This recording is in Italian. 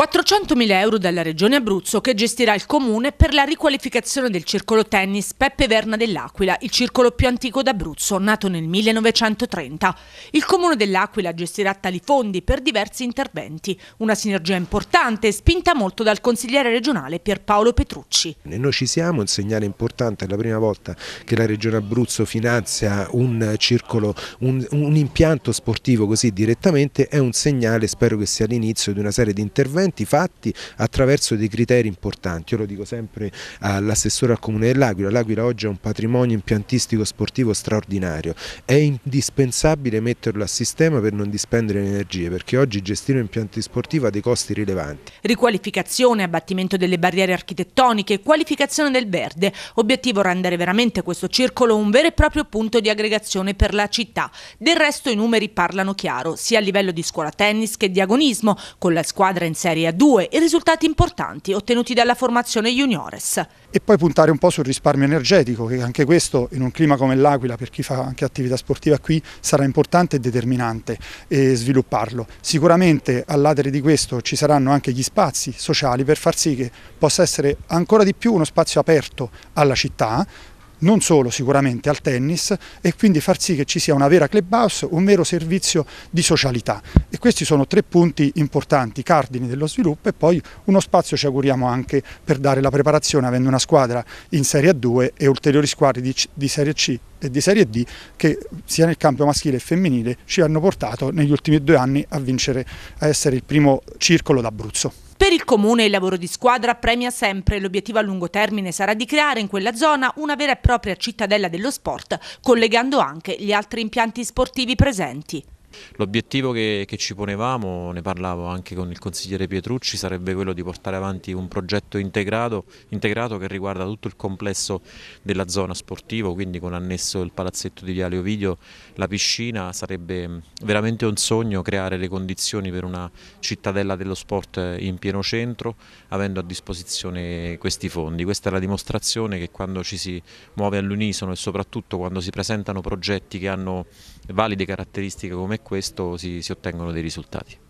400.000 euro dalla Regione Abruzzo che gestirà il Comune per la riqualificazione del circolo tennis Peppe Verna dell'Aquila, il circolo più antico d'Abruzzo, nato nel 1930. Il Comune dell'Aquila gestirà tali fondi per diversi interventi, una sinergia importante spinta molto dal consigliere regionale Pierpaolo Petrucci. E noi ci siamo, un segnale importante, è la prima volta che la Regione Abruzzo finanzia un circolo, un, un impianto sportivo così direttamente, è un segnale, spero che sia l'inizio di una serie di interventi interventi fatti attraverso dei criteri importanti. Io lo dico sempre all'assessore al Comune dell'Aquila, l'Aquila oggi è un patrimonio impiantistico sportivo straordinario, è indispensabile metterlo a sistema per non dispendere energie perché oggi gestire un impianto sportivo ha dei costi rilevanti. Riqualificazione, abbattimento delle barriere architettoniche, qualificazione del verde, obiettivo rendere veramente questo circolo un vero e proprio punto di aggregazione per la città. Del resto i numeri parlano chiaro, sia a livello di scuola tennis che di agonismo, con la squadra in serie serie, due i risultati importanti ottenuti dalla formazione juniores. E poi puntare un po' sul risparmio energetico, che anche questo in un clima come l'Aquila, per chi fa anche attività sportiva qui, sarà importante e determinante e svilupparlo. Sicuramente all'atere di questo ci saranno anche gli spazi sociali per far sì che possa essere ancora di più uno spazio aperto alla città, non solo sicuramente al tennis e quindi far sì che ci sia una vera clubhouse, un vero servizio di socialità e questi sono tre punti importanti, cardini dello sviluppo e poi uno spazio ci auguriamo anche per dare la preparazione avendo una squadra in Serie A2 e ulteriori squadre di, di Serie C e di Serie D che sia nel campo maschile che femminile ci hanno portato negli ultimi due anni a vincere, a essere il primo circolo d'Abruzzo. Per il Comune il lavoro di squadra premia sempre. L'obiettivo a lungo termine sarà di creare in quella zona una vera e propria cittadella dello sport, collegando anche gli altri impianti sportivi presenti. L'obiettivo che, che, ci ponevamo, ne parlavo anche con il consigliere Pietrucci, sarebbe quello di portare avanti un progetto integrato, integrato che riguarda tutto il complesso della zona sportiva, quindi con annesso il palazzetto di Viale Ovidio, la piscina, sarebbe mm, veramente un sogno creare le condizioni per una cittadella dello sport in pieno centro, avendo a disposizione questi fondi. Questa è la dimostrazione che quando ci si muove all'unisono e soprattutto quando si presentano progetti che hanno valide caratteristiche come me questo si, si ottengono dei risultati.